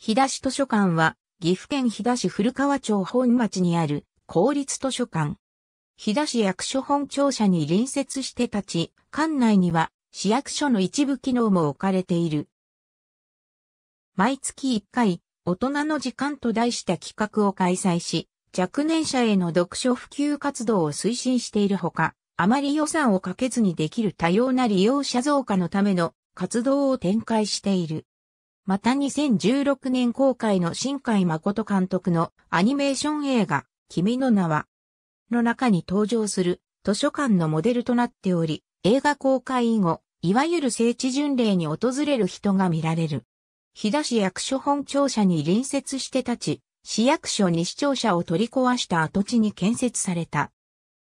日田市図書館は、岐阜県日田市古川町本町にある公立図書館。日田市役所本庁舎に隣接して立ち、館内には市役所の一部機能も置かれている。毎月1回、大人の時間と題した企画を開催し、若年者への読書普及活動を推進しているほか、あまり予算をかけずにできる多様な利用者増加のための活動を展開している。また2016年公開の新海誠監督のアニメーション映画、君の名は、の中に登場する図書館のモデルとなっており、映画公開以後、いわゆる聖地巡礼に訪れる人が見られる。日田市役所本庁舎に隣接して立ち、市役所に市庁舎を取り壊した跡地に建設された。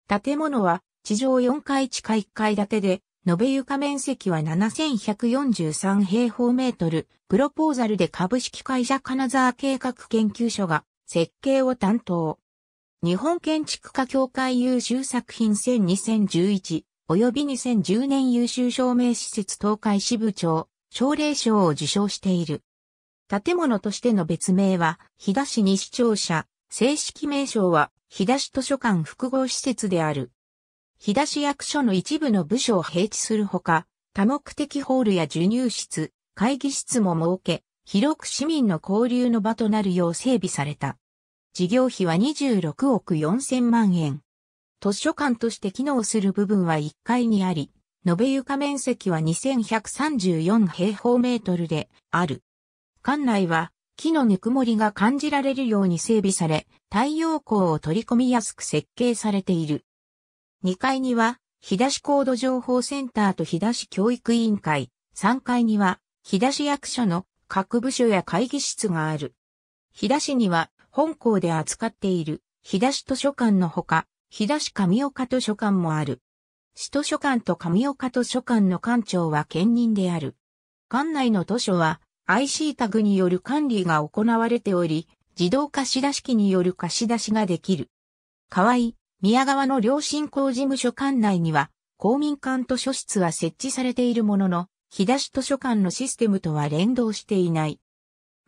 建物は地上4階地下1階建てで、延べ床面積は7143平方メートル、プロポーザルで株式会社金沢計画研究所が設計を担当。日本建築家協会優秀作品1000 2011及び2010年優秀証明施設東海支部長、奨励賞を受賞している。建物としての別名は、日田市西庁舎、正式名称は、日田市図書館複合施設である。日田市役所の一部の部署を併置するほか、多目的ホールや授乳室、会議室も設け、広く市民の交流の場となるよう整備された。事業費は26億4000万円。図書館として機能する部分は1階にあり、延べ床面積は2134平方メートルである。館内は木のぬくもりが感じられるように整備され、太陽光を取り込みやすく設計されている。2階には、日田市高度情報センターと日田市教育委員会、3階には、日田市役所の各部署や会議室がある。日田市には、本校で扱っている、日田市図書館のほか、日田市上岡図書館もある。市図書館と上岡図書館の館長は兼任である。館内の図書は IC タグによる管理が行われており、自動貸し出し機による貸し出しができる。いい。宮川の両親公事務所管内には、公民館図書室は設置されているものの、日出し図書館のシステムとは連動していない。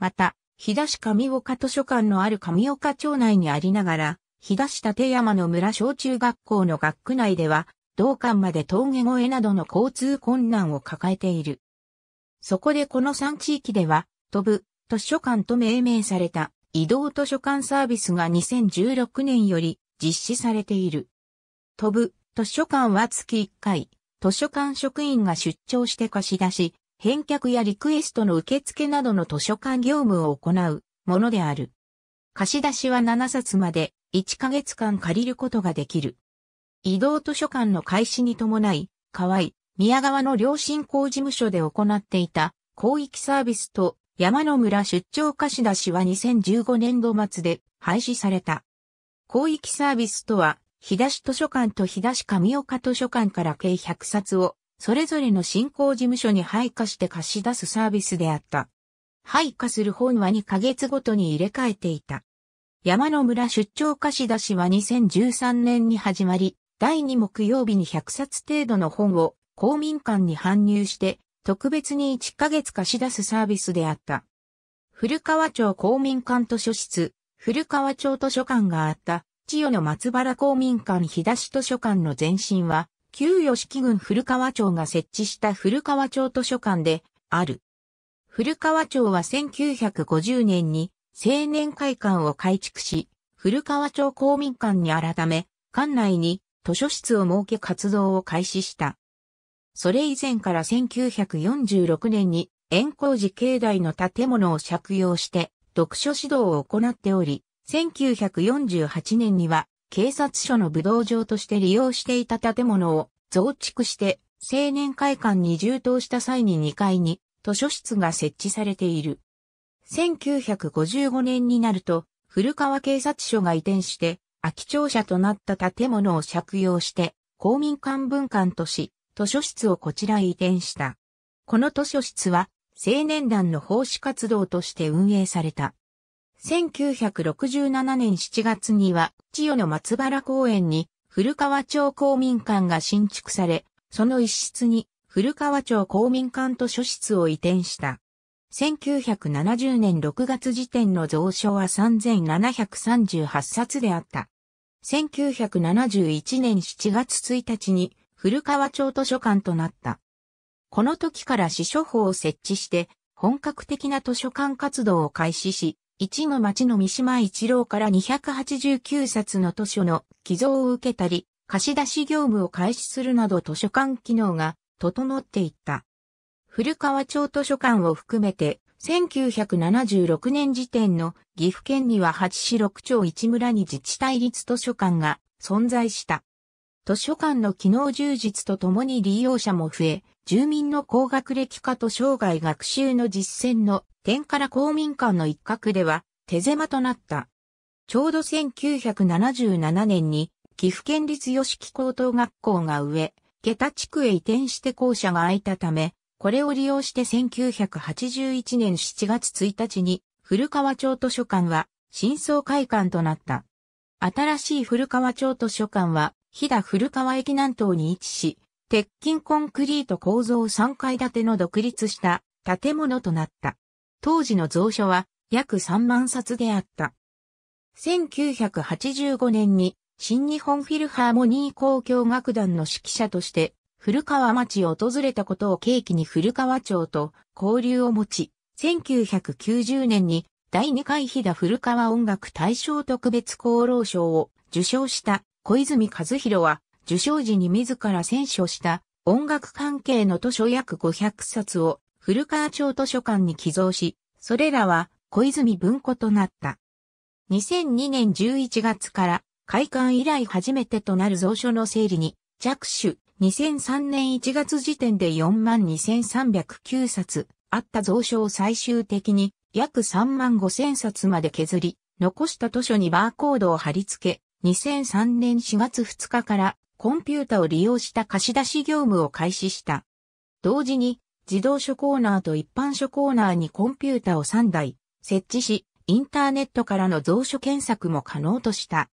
また、日出し上岡図書館のある上岡町内にありながら、日出し立山の村小中学校の学区内では、同館まで峠越えなどの交通困難を抱えている。そこでこの3地域では、飛ぶ図書館と命名された移動図書館サービスが2016年より実施されている。飛ぶ図書館は月1回、図書館職員が出張して貸し出し、返却やリクエストの受付などの図書館業務を行うものである。貸し出しは7冊まで1ヶ月間借りることができる。移動図書館の開始に伴い、河合、宮川の両親公事務所で行っていた広域サービスと山の村出張貸し出しは2015年度末で廃止された。広域サービスとは、日田市図書館と日田市上岡図書館から計100冊を、それぞれの振興事務所に配下して貸し出すサービスであった。配下する本は2ヶ月ごとに入れ替えていた。山野村出張貸し出しは2013年に始まり、第2木曜日に100冊程度の本を公民館に搬入して、特別に1ヶ月貸し出すサービスであった。古川町公民館図書室、古川町図書館があった、千代の松原公民館日出し図書館の前身は、旧吉木郡古川町が設置した古川町図書館である。古川町は1950年に青年会館を改築し、古川町公民館に改め、館内に図書室を設け活動を開始した。それ以前から1946年に円光寺境内の建物を借用して読書指導を行っており、1948年には警察署の武道場として利用していた建物を増築して青年会館に充当した際に2階に図書室が設置されている。1955年になると古川警察署が移転して空き庁舎となった建物を借用して公民館文館とし図書室をこちらへ移転した。この図書室は青年団の奉仕活動として運営された。1967年7月には、千代の松原公園に古川町公民館が新築され、その一室に古川町公民館図書室を移転した。1970年6月時点の蔵書は3738冊であった。1971年7月1日に古川町図書館となった。この時から市書法を設置して、本格的な図書館活動を開始し、一の町の三島一郎から289冊の図書の寄贈を受けたり、貸し出し業務を開始するなど図書館機能が整っていった。古川町図書館を含めて、1976年時点の岐阜県には八市六町一村に自治体立図書館が存在した。図書館の機能充実とともに利用者も増え、住民の高学歴化と生涯学習の実践の点から公民館の一角では手狭となった。ちょうど1977年に岐阜県立吉木高等学校が上、下田地区へ移転して校舎が空いたため、これを利用して1981年7月1日に古川町図書館は新装開館となった。新しい古川町図書館は、飛騨古川駅南東に位置し、鉄筋コンクリート構造3階建ての独立した建物となった。当時の蔵書は約3万冊であった。1985年に新日本フィルハーモニー交響楽団の指揮者として古川町を訪れたことを契機に古川町と交流を持ち、1990年に第2回飛騨古川音楽大賞特別功労賞を受賞した小泉和弘は受賞時に自ら選書した音楽関係の図書約500冊を古川町図書館に寄贈し、それらは小泉文庫となった。2002年11月から開館以来初めてとなる蔵書の整理に着手。2003年1月時点で42,309冊あった蔵書を最終的に約35,000冊まで削り、残した図書にバーコードを貼り付け、2003年4月2日からコンピュータを利用した貸し出し業務を開始した。同時に、自動書コーナーと一般書コーナーにコンピュータを3台設置し、インターネットからの蔵書検索も可能とした。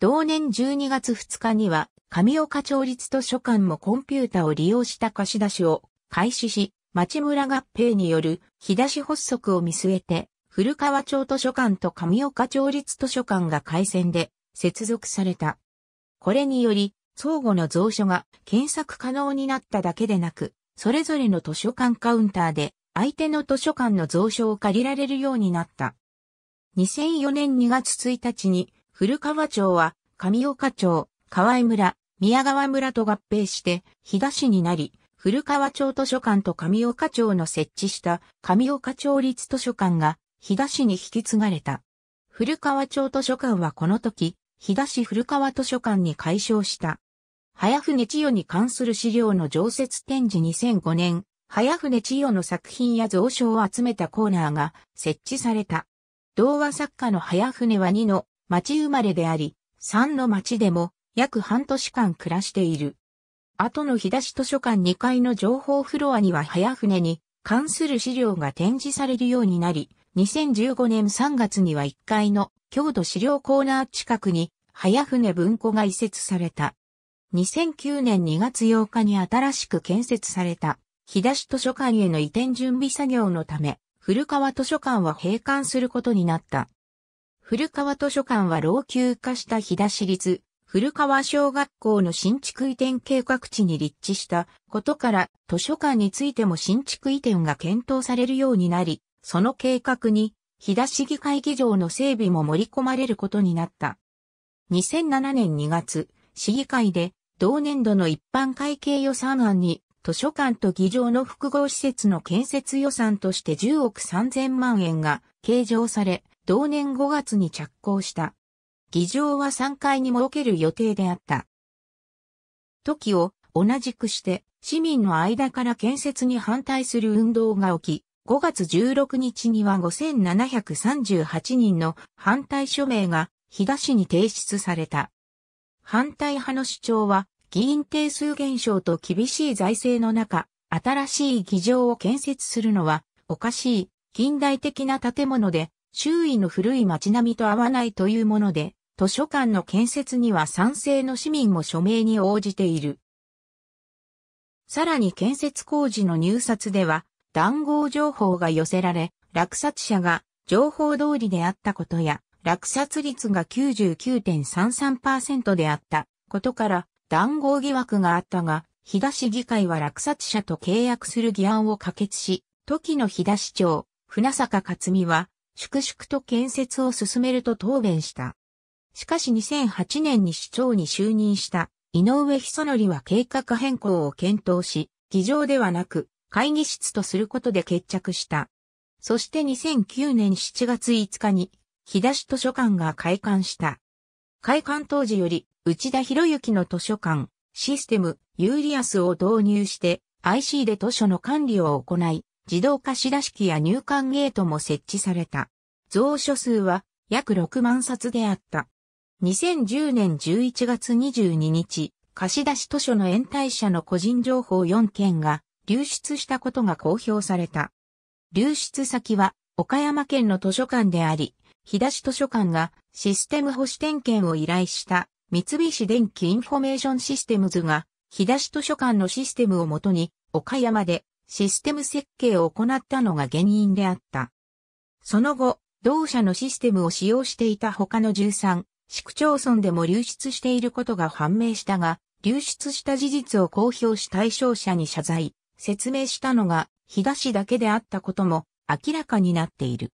同年12月2日には、上岡町立図書館もコンピュータを利用した貸し出しを開始し、町村合併による日出し発足を見据えて、古川町図書館と上岡町立図書館が改選で接続された。これにより、相互の蔵書が検索可能になっただけでなく、それぞれの図書館カウンターで相手の図書館の蔵書を借りられるようになった。2004年2月1日に古川町は上岡町、河合村、宮川村と合併して東になり、古川町図書館と上岡町の設置した上岡町立図書館が日田市に引き継がれた。古川町図書館はこの時、日田市古川図書館に改称した。早船千代に関する資料の常設展示2005年、早船千代の作品や蔵書を集めたコーナーが設置された。童話作家の早船は2の町生まれであり、3の町でも約半年間暮らしている。後の日出し図書館2階の情報フロアには早船に関する資料が展示されるようになり、2015年3月には1階の郷土資料コーナー近くに早船文庫が移設された。2009年2月8日に新しく建設された、日田市図書館への移転準備作業のため、古川図書館は閉館することになった。古川図書館は老朽化した日田市立、古川小学校の新築移転計画地に立地したことから、図書館についても新築移転が検討されるようになり、その計画に、日田市議会議場の整備も盛り込まれることになった。2007年2月、市議会で同年度の一般会計予算案に、図書館と議場の複合施設の建設予算として10億3000万円が計上され、同年5月に着工した。議場は3階に設ける予定であった。時を同じくして、市民の間から建設に反対する運動が起き、5月16日には5738人の反対署名が、日田市に提出された。反対派の主張は、議員定数減少と厳しい財政の中、新しい議場を建設するのは、おかしい、近代的な建物で、周囲の古い街並みと合わないというもので、図書館の建設には賛成の市民も署名に応じている。さらに建設工事の入札では、談合情報が寄せられ、落札者が情報通りであったことや、落札率が99.33%であったことから談合疑惑があったが、日田市議会は落札者と契約する議案を可決し、時の日田市長、船坂克美は、粛々と建設を進めると答弁した。しかし2008年に市長に就任した井上久則は計画変更を検討し、議場ではなく会議室とすることで決着した。そして2009年7月5日に日田市図書館が開館した。開館当時より、内田博之の図書館、システム、ユーリアスを導入して、IC で図書の管理を行い、自動貸し出し機や入館ゲートも設置された。蔵書数は約6万冊であった。2010年11月22日、貸し出し図書の延滞者の個人情報4件が流出したことが公表された。流出先は岡山県の図書館であり、日田図書館がシステム保守点検を依頼した三菱電機インフォメーションシステムズが日田図書館のシステムをもとに岡山でシステム設計を行ったのが原因であった。その後、同社のシステムを使用していた他の13市区町村でも流出していることが判明したが、流出した事実を公表し対象者に謝罪、説明したのが、日田だけであったことも明らかになっている。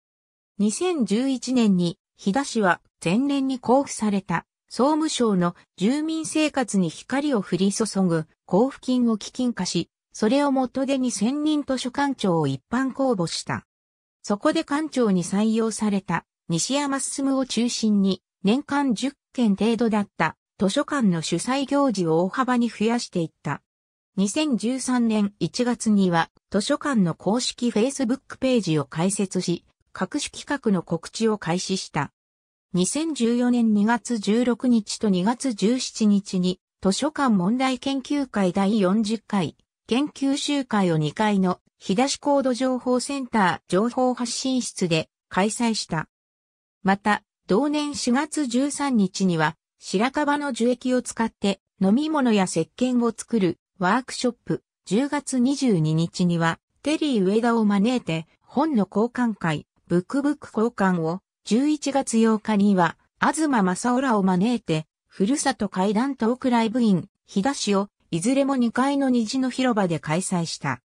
2011年に、日田市は前年に交付された、総務省の住民生活に光を降り注ぐ交付金を基金化し、それを元手に専任図書館長を一般公募した。そこで館長に採用された西山進を中心に年間10件程度だった図書館の主催行事を大幅に増やしていった。2013年1月には図書館の公式 Facebook ページを開設し、各種企画の告知を開始した。2014年2月16日と2月17日に図書館問題研究会第40回研究集会を2階の日出し高度情報センター情報発信室で開催した。また、同年4月13日には白樺の樹液を使って飲み物や石鹸を作るワークショップ10月22日にはテリー上田を招いて本の交換会ブックブック交換を11月8日には、東正おらを招いて、ふるさと階段トークライブイン、日田市を、いずれも2階の虹の広場で開催した。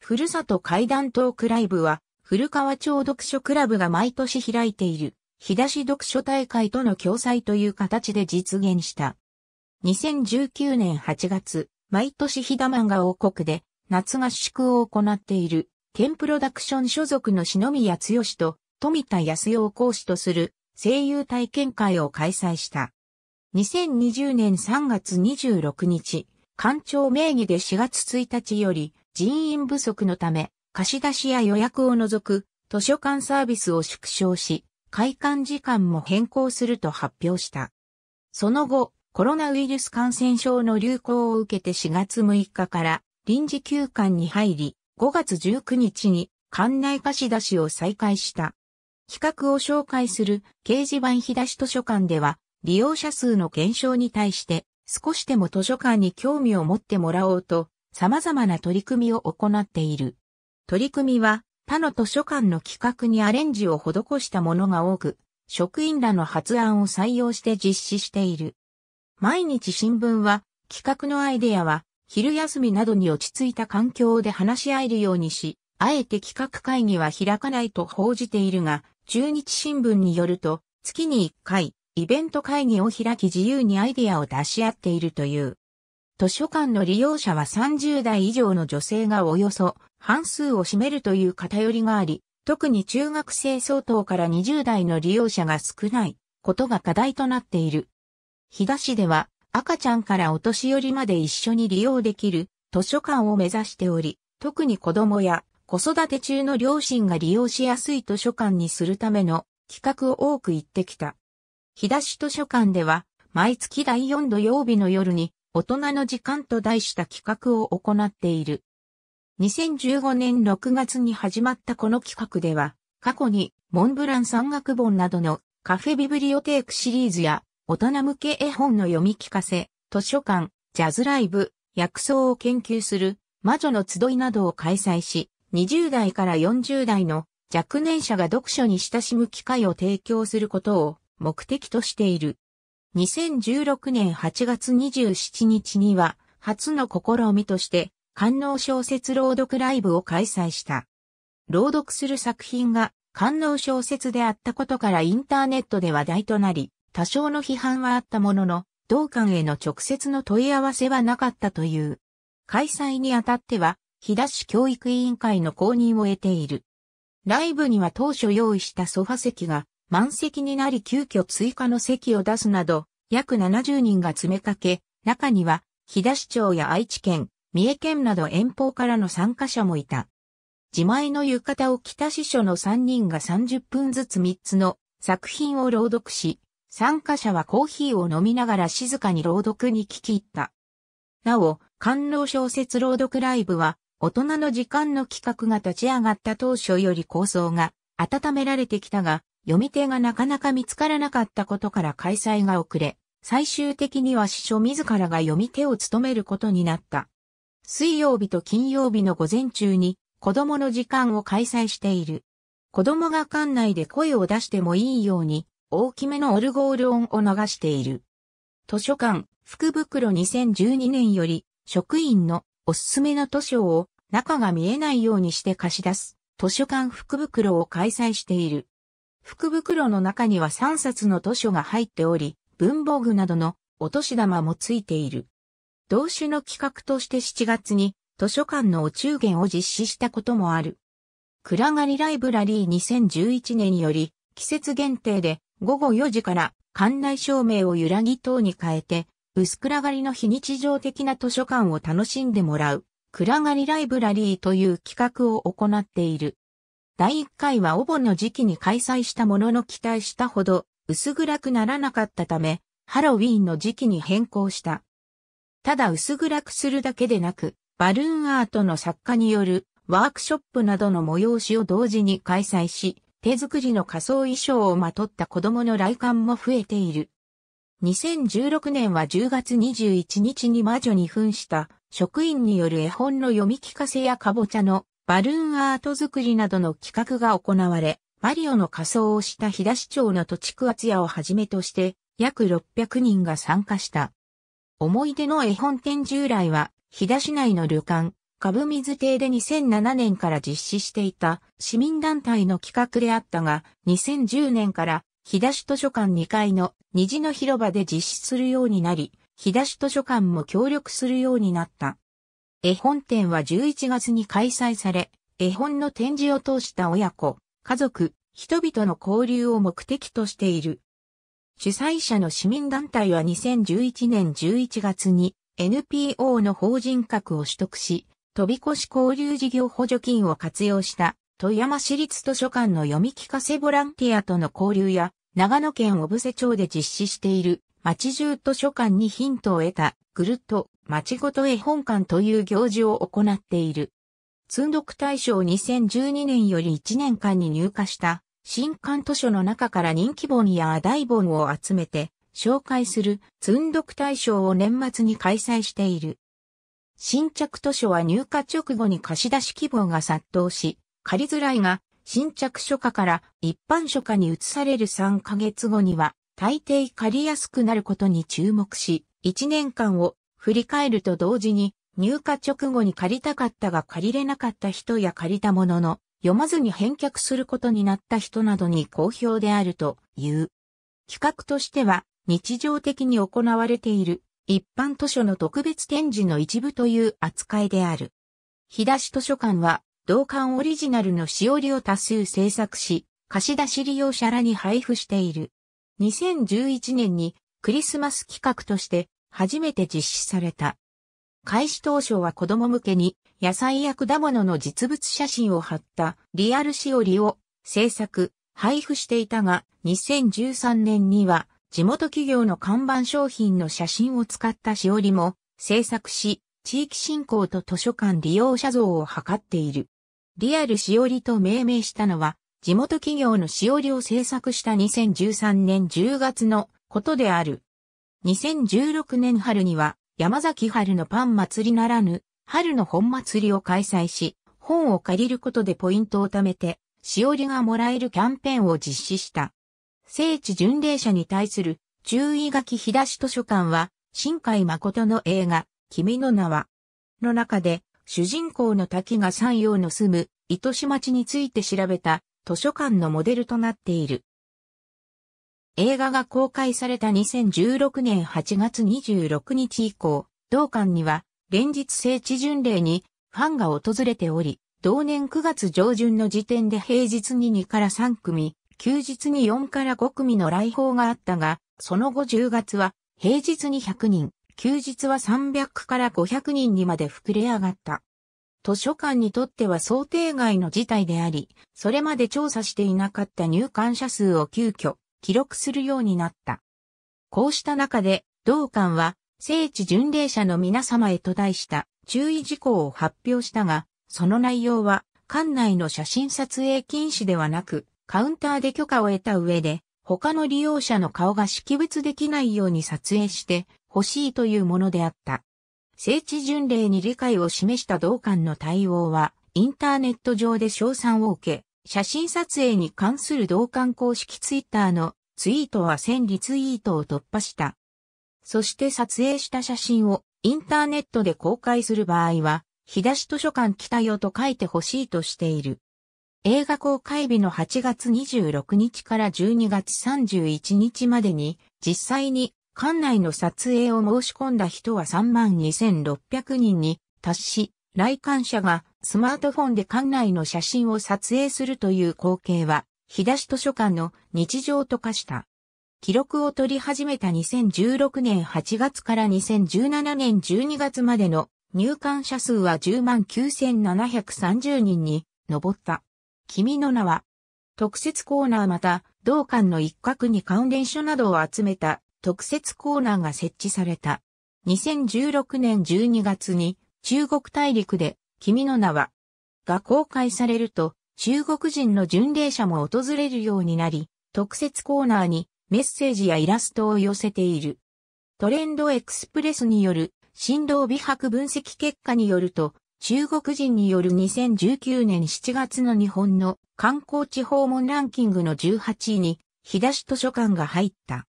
ふるさと階段トークライブは、古川町読書クラブが毎年開いている、日田市読書大会との共催という形で実現した。2019年8月、毎年日田漫画王国で、夏合宿を行っているケンプロダクション所属の篠宮剛と富田康夫を講師とする声優体験会を開催した。2020年3月26日、官庁名義で4月1日より人員不足のため貸し出しや予約を除く図書館サービスを縮小し、開館時間も変更すると発表した。その後、コロナウイルス感染症の流行を受けて4月6日から臨時休館に入り、5月19日に館内貸し出しを再開した。企画を紹介する掲示板日出し図書館では、利用者数の減少に対して少しでも図書館に興味を持ってもらおうと様々な取り組みを行っている。取り組みは他の図書館の企画にアレンジを施したものが多く、職員らの発案を採用して実施している。毎日新聞は企画のアイデアは昼休みなどに落ち着いた環境で話し合えるようにし、あえて企画会議は開かないと報じているが、中日新聞によると、月に1回、イベント会議を開き自由にアイデアを出し合っているという。図書館の利用者は30代以上の女性がおよそ半数を占めるという偏りがあり、特に中学生相当から20代の利用者が少ないことが課題となっている。日田市では赤ちゃんからお年寄りまで一緒に利用できる図書館を目指しており、特に子供や子育て中の両親が利用しやすい図書館にするための企画を多く言ってきた。日出し図書館では、毎月第4土曜日の夜に、大人の時間と題した企画を行っている。2015年6月に始まったこの企画では、過去にモンブラン山岳本などのカフェビブリオテークシリーズや大人向け絵本の読み聞かせ、図書館、ジャズライブ、薬草を研究する、魔女の集いなどを開催し、20代から40代の若年者が読書に親しむ機会を提供することを目的としている。2016年8月27日には、初の試みとして、観音小説朗読ライブを開催した。朗読する作品が観音小説であったことからインターネットで話題となり、多少の批判はあったものの、同館への直接の問い合わせはなかったという。開催にあたっては、日田市教育委員会の公認を得ている。ライブには当初用意したソファ席が満席になり急遽追加の席を出すなど、約70人が詰めかけ、中には、日田市長や愛知県、三重県など遠方からの参加者もいた。自前の浴衣を着た司の3人が30分ずつ3つの作品を朗読し、参加者はコーヒーを飲みながら静かに朗読に聞き入った。なお、官能小説朗読ライブは、大人の時間の企画が立ち上がった当初より構想が温められてきたが、読み手がなかなか見つからなかったことから開催が遅れ、最終的には師匠自らが読み手を務めることになった。水曜日と金曜日の午前中に子供の時間を開催している。子供が館内で声を出してもいいように大きめのオルゴール音を流している。図書館、福袋2012年より、職員のおすすめの図書を中が見えないようにして貸し出す図書館福袋を開催している。福袋の中には3冊の図書が入っており、文房具などのお年玉もついている。同種の企画として7月に図書館のお中元を実施したこともある。暗がりライブラリー2011年より季節限定で午後4時から館内照明を揺らぎ等に変えて、薄暗がりの非日常的な図書館を楽しんでもらう、暗がりライブラリーという企画を行っている。第1回はお盆の時期に開催したものの期待したほど薄暗くならなかったため、ハロウィーンの時期に変更した。ただ薄暗くするだけでなく、バルーンアートの作家によるワークショップなどの催しを同時に開催し、手作りの仮装衣装をまとった子供の来館も増えている。2016年は10月21日に魔女に扮した職員による絵本の読み聞かせやかぼちゃのバルーンアート作りなどの企画が行われ、マリオの仮装をした日田市町の土地区厚屋をはじめとして約600人が参加した。思い出の絵本展従来は、日田市内の旅館、株水亭で2007年から実施していた市民団体の企画であったが、2010年から日田市図書館2階の虹の広場で実施するようになり、日田市図書館も協力するようになった。絵本展は11月に開催され、絵本の展示を通した親子、家族、人々の交流を目的としている。主催者の市民団体は2011年11月に NPO の法人格を取得し、飛び越し交流事業補助金を活用した富山市立図書館の読み聞かせボランティアとの交流や長野県小布施町で実施している町中図書館にヒントを得たぐるっと町ごと絵本館という行事を行っている。通読大賞2012年より1年間に入荷した新刊図書の中から人気本や大本を集めて紹介する通読大賞を年末に開催している。新着図書は入荷直後に貸し出し希望が殺到し、借りづらいが、新着書家から一般書家に移される3ヶ月後には、大抵借りやすくなることに注目し、1年間を振り返ると同時に、入荷直後に借りたかったが借りれなかった人や借りたものの、読まずに返却することになった人などに好評であるという。企画としては、日常的に行われている一般図書の特別展示の一部という扱いである。日出し図書館は、同館オリジナルのしおりを多数制作し、貸し出し利用者らに配布している。2011年にクリスマス企画として初めて実施された。開始当初は子供向けに野菜や果物の実物写真を貼ったリアルしおりを制作、配布していたが2013年には地元企業の看板商品の写真を使ったしおりも制作し、地域振興と図書館利用者像を図っている。リアルしおりと命名したのは、地元企業のしおりを制作した2013年10月のことである。2016年春には、山崎春のパン祭りならぬ、春の本祭りを開催し、本を借りることでポイントを貯めて、しおりがもらえるキャンペーンを実施した。聖地巡礼者に対する注意書き日出し図書館は、新海誠の映画、君の名は、の中で、主人公の滝が山陽の住む、糸島地について調べた図書館のモデルとなっている。映画が公開された2016年8月26日以降、同館には連日聖地巡礼にファンが訪れており、同年9月上旬の時点で平日に2から3組、休日に4から5組の来訪があったが、その後10月は平日に100人、休日は300から500人にまで膨れ上がった。図書館にとっては想定外の事態であり、それまで調査していなかった入館者数を急遽記録するようになった。こうした中で、同館は聖地巡礼者の皆様へと題した注意事項を発表したが、その内容は館内の写真撮影禁止ではなく、カウンターで許可を得た上で、他の利用者の顔が識別できないように撮影して欲しいというものであった。聖地巡礼に理解を示した同館の対応は、インターネット上で賞賛を受け、写真撮影に関する同館公式ツイッターのツイートは1000リツイートを突破した。そして撮影した写真をインターネットで公開する場合は、日出し図書館来たよと書いて欲しいとしている。映画公開日の8月26日から12月31日までに、実際に館内の撮影を申し込んだ人は32,600人に達し、来館者がスマートフォンで館内の写真を撮影するという光景は、日出し図書館の日常と化した。記録を取り始めた2016年8月から2017年12月までの入館者数は10万9730人に上った。君の名は、特設コーナーまた、同館の一角に関連書などを集めた特設コーナーが設置された。2016年12月に中国大陸で君の名はが公開されると中国人の巡礼者も訪れるようになり特設コーナーにメッセージやイラストを寄せている。トレンドエクスプレスによる振動美白分析結果によると中国人による2019年7月の日本の観光地訪問ランキングの18位に、日田市図書館が入った。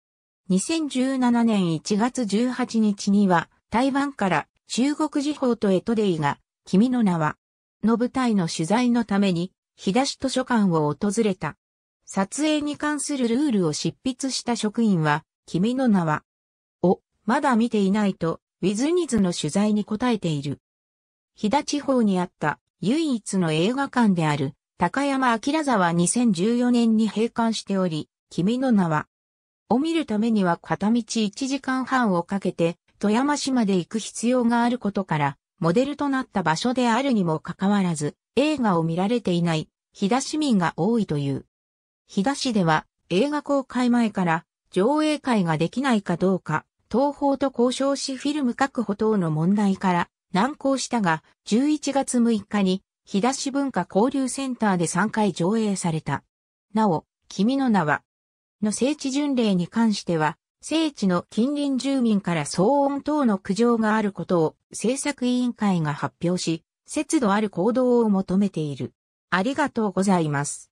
2017年1月18日には、台湾から中国地方とエトデイが、君の名は、の舞台の取材のために、日田市図書館を訪れた。撮影に関するルールを執筆した職員は、君の名は、を、まだ見ていないと、ウィズニズの取材に答えている。飛騨地方にあった唯一の映画館である高山明沢2014年に閉館しており、君の名は、を見るためには片道1時間半をかけて富山市まで行く必要があることから、モデルとなった場所であるにもかかわらず、映画を見られていない日田市民が多いという。日田市では映画公開前から上映会ができないかどうか、東宝と交渉しフィルム確保等の問題から難航したが、11月6日に、日田市文化交流センターで3回上映された。なお、君の名は、の聖地巡礼に関しては、聖地の近隣住民から騒音等の苦情があることを制作委員会が発表し、節度ある行動を求めている。ありがとうございます。